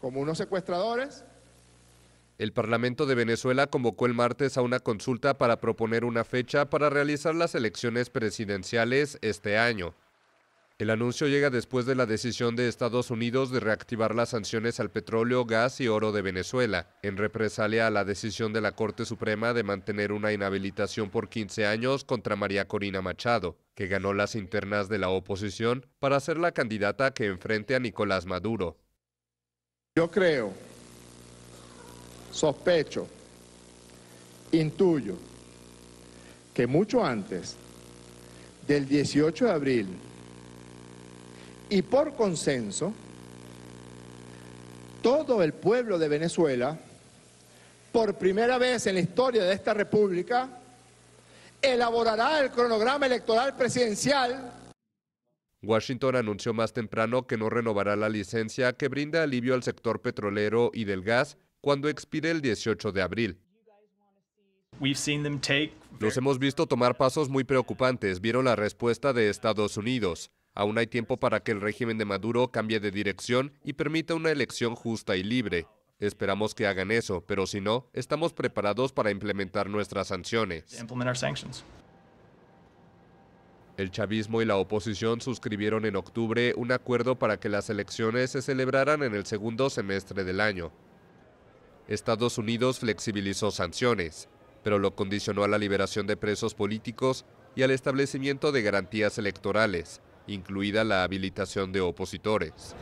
como unos secuestradores. El Parlamento de Venezuela convocó el martes a una consulta para proponer una fecha para realizar las elecciones presidenciales este año. El anuncio llega después de la decisión de Estados Unidos de reactivar las sanciones al petróleo, gas y oro de Venezuela, en represalia a la decisión de la Corte Suprema de mantener una inhabilitación por 15 años contra María Corina Machado, que ganó las internas de la oposición para ser la candidata que enfrente a Nicolás Maduro. Yo creo, sospecho, intuyo que mucho antes del 18 de abril y por consenso, todo el pueblo de Venezuela, por primera vez en la historia de esta república, elaborará el cronograma electoral presidencial Washington anunció más temprano que no renovará la licencia que brinda alivio al sector petrolero y del gas cuando expire el 18 de abril. Los hemos visto tomar pasos muy preocupantes, vieron la respuesta de Estados Unidos. Aún hay tiempo para que el régimen de Maduro cambie de dirección y permita una elección justa y libre. Esperamos que hagan eso, pero si no, estamos preparados para implementar nuestras sanciones. El chavismo y la oposición suscribieron en octubre un acuerdo para que las elecciones se celebraran en el segundo semestre del año. Estados Unidos flexibilizó sanciones, pero lo condicionó a la liberación de presos políticos y al establecimiento de garantías electorales, incluida la habilitación de opositores.